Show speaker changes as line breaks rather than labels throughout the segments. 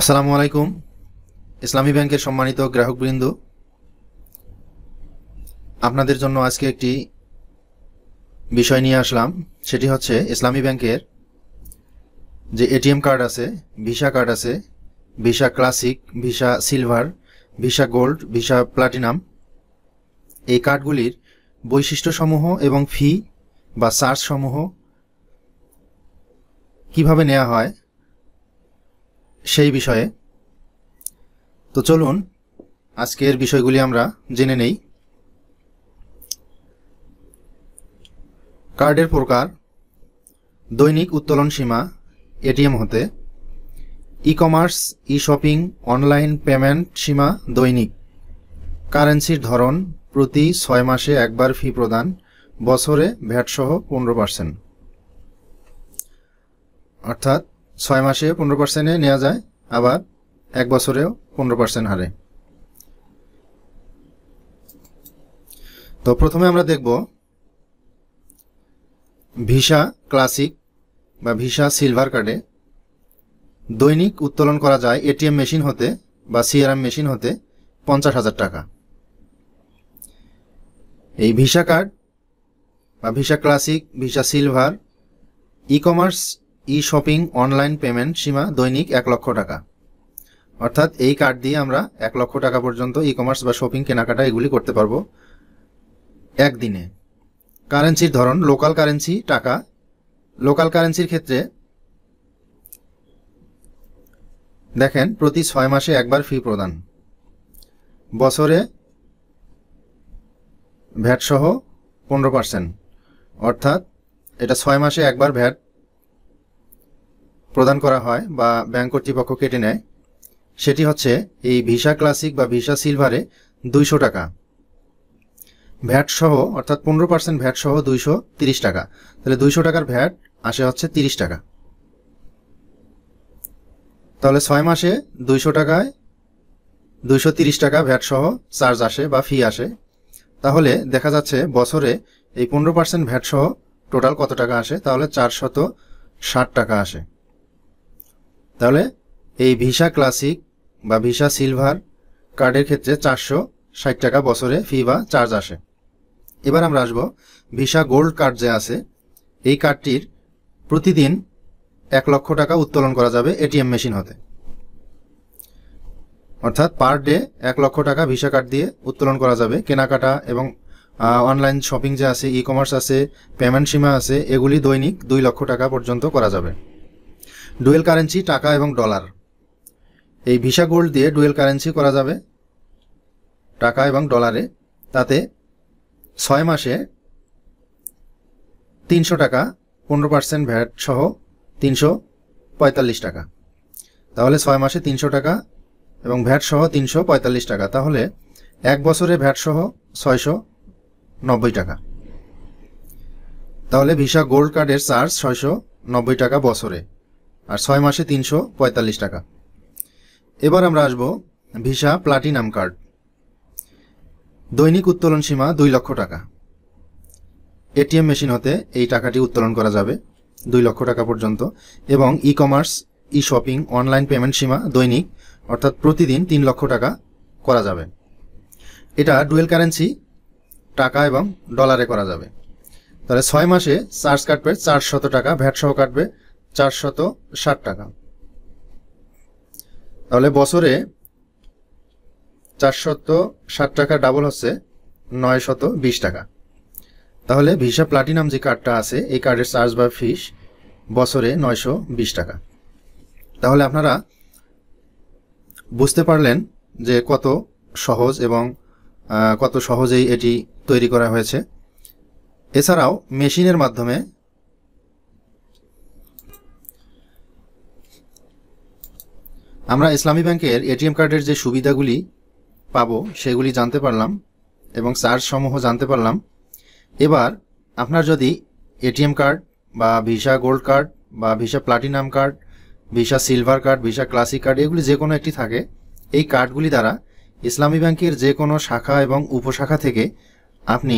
আসসালামু আলাইকুম ইসলামী ব্যাংকের সম্মানিত গ্রাহকবৃন্দ আপনাদের জন্য আজকে একটি বিষয় নিয়ে আসলাম সেটি হচ্ছে ইসলামী ব্যাংকের যে এটিএম কার্ড আছে ভিসা কার্ড আছে Visa classic Visa silver Visa gold Visa platinum এই কার্ডগুলির বৈশিষ্ট্যসমূহ এবং ফি বা চার্জসমূহ কিভাবে নেওয়া হয় সেই বিষয়ে তো চলুন আজকের বিষয়গুলি আমরা জেনে নেই কার্ডের প্রকার দৈনিক উত্তোলন সীমা এটিএম হতে e commerce e shopping online payment সীমা দৈনিক কারেন্সির ধরন প্রতি ছয় মাসে একবার ফি প্রদান বছরে ভ্যাটসহ পনেরো পার্সেন্ট অর্থাৎ ছয় মাসে পনেরো পার্সেন্টে নেওয়া যায় আবার এক বছরেও পনেরো পার্সেন্ট হারে তো প্রথমে আমরা দেখব ভিসা ক্লাসিক বা ভিসা সিলভার কার্ডে দৈনিক উত্তোলন করা যায় এটিএম মেশিন হতে বা সিআরএম মেশিন হতে পঞ্চাশ হাজার টাকা এই ভিসা কার্ড বা Visa classic Visa silver e commerce e shopping online payment সীমা দৈনিক এক লক্ষ টাকা অর্থাৎ এই কার্ড দিয়ে আমরা এক লক্ষ টাকা পর্যন্ত ই কমার্স বা শপিং কেনাকাটা এগুলি করতে পারবো একদিনে কারেন্সির ধরন লোকাল কারেন্সি টাকা লোকাল কারেন্সির ক্ষেত্রে দেখেন প্রতি ছয় মাসে একবার ফি প্রদান বছরে ভ্যাটসহ পনেরো পার্সেন্ট অর্থাৎ এটা ছয় মাসে একবার ভ্যাট প্রদান করা হয় বা ব্যাংক কর্তৃপক্ষ কেটে নেয় সেটি হচ্ছে এই ভিসা ক্লাসিক বা ভিসা সিলভারে দুইশো টাকা ভ্যাট সহ অর্থাৎ পনেরো পার্সেন্ট ভ্যাট সহ দুইশো তিরিশ টাকা তাহলে দুইশো টাকার ভ্যাট আসে হচ্ছে তিরিশ টাকা তাহলে ছয় মাসে দুইশো টাকায় দুইশো তিরিশ টাকা ভ্যাট সহ চার্জ আসে বা ফি আসে তাহলে দেখা যাচ্ছে বছরে এই পনেরো পার্সেন্ট ভ্যাট সহ টোটাল কত টাকা আসে তাহলে চারশত ষাট টাকা আসে তাহলে এই ভিসা ক্লাসিক বা ভিসা সিলভার কার্ডের ক্ষেত্রে চারশো ষাট টাকা বছরে ফি বা চার্জ আসে এবার আমরা আসবো ভিসা গোল্ড কার্ড যে আছে এই কার্ডটির প্রতিদিন এক লক্ষ টাকা উত্তোলন করা যাবে এটিএম মেশিন হতে অর্থাৎ পার ডে এক লক্ষ টাকা ভিসা কার্ড দিয়ে উত্তোলন করা যাবে কেনাকাটা এবং অনলাইন শপিং যে আছে ই কমার্স আছে পেমেন্ট সীমা আছে এগুলি দৈনিক দুই লক্ষ টাকা পর্যন্ত করা যাবে ডুয়েল কারেন্সি টাকা এবং ডলার এই ভিসা গোল্ড দিয়ে ডুয়েল কারেন্সি করা যাবে টাকা এবং ডলারে তাতে ছয় মাসে তিনশো টাকা পনেরো পার্সেন্ট ভ্যাট সহ তিনশো পঁয়তাল্লিশ টাকা তাহলে ছয় মাসে তিনশো টাকা এবং ভ্যাট সহ তিনশো পঁয়তাল্লিশ টাকা তাহলে এক বছরে ভ্যাট সহ ছয়শো নব্বই টাকা তাহলে ভিসা গোল্ড কার্ডের চার্জ ছয়শো নব্বই টাকা বছরে আর ছয় মাসে তিনশো পঁয়তাল্লিশ টাকা এবার আমরা আসব ভিসা প্লাটিনাম কার্ড দৈনিক উত্তোলন সীমা দুই লক্ষ টাকা এটিএম মেশিন হতে এই টাকাটি উত্তোলন করা যাবে দুই লক্ষ টাকা পর্যন্ত এবং e commerce e shopping online payment সীমা দৈনিক অর্থাৎ প্রতিদিন তিন লক্ষ টাকা করা যাবে এটা ডুয়েল কারেন্সি টাকা এবং ডলারে করা যাবে তাহলে ছয় মাসে চার্জ কাটবে চারশত টাকা ভ্যাট সহ কাটবে চারশত ষাট টাকা তাহলে বছরে চারশত ষাট টাকা ডাবল হচ্ছে নয়শত বিশ টাকা তাহলে ভিসা প্লাটিনাম যে কার্ডটা আছে এই কার্ডের চার্জ বা ফিস বছরে নয়শো বিশ টাকা তাহলে আপনারা বুঝতে পারলেন যে কত সহজ এবং কত সহজেই এটি তৈরি করা হয়েছে এছাড়াও মেশিনের মাধ্যমে আমরা ইসলামী ব্যাংকের এটিএম কার্ডের যে সুবিধাগুলি পাব সেগুলি জানতে পারলাম এবং চার্জসমূহ জানতে পারলাম এবার আপনার যদি এটিএম কার্ড বা ভিসা গোল্ড কার্ড বা Visa platinum card Visa silver card Visa classic card এগুলি যে কোনো একটি থাকে এই কার্ডগুলি দ্বারা ইসলামী ব্যাংকের যে কোনো শাখা এবং উপশাখা থেকে আপনি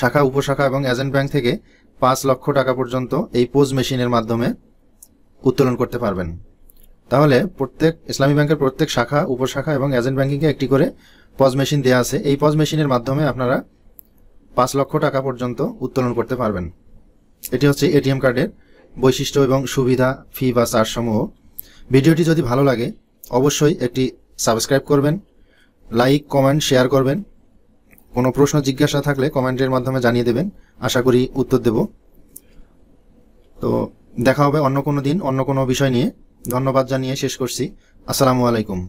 শাখা উপশাখা এবং এজেন্ট ব্যাংক থেকে পাঁচ লক্ষ টাকা পর্যন্ত এই পোজ মেশিনের মাধ্যমে উত্তোলন করতে পারবেন তাহলে প্রত্যেক ইসলামী ব্যাংকের প্রত্যেক শাখা উপশাখা এবং এজেন্ট ব্যাংকিংয়ে একটি করে পজ মেশিন দেওয়া আছে এই পজ মেশিনের মাধ্যমে আপনারা পাঁচ লক্ষ টাকা পর্যন্ত উত্তোলন করতে পারবেন এটি হচ্ছে এটিএম কার্ডের বৈশিষ্ট্য এবং সুবিধা ফি বা চার্জসমূহ ভিডিওটি যদি ভালো লাগে অবশ্যই একটি সাবস্ক্রাইব করবেন লাইক কমেন্ট শেয়ার করবেন কোনো প্রশ্ন জিজ্ঞাসা থাকলে কমেন্টের মাধ্যমে জানিয়ে দেবেন আশা করি উত্তর দেব তো দেখা হবে অন্য কোনো দিন অন্য কোনো বিষয় নিয়ে ধন্যবাদ জানিয়ে শেষ করছি আসসালামু আলাইকুম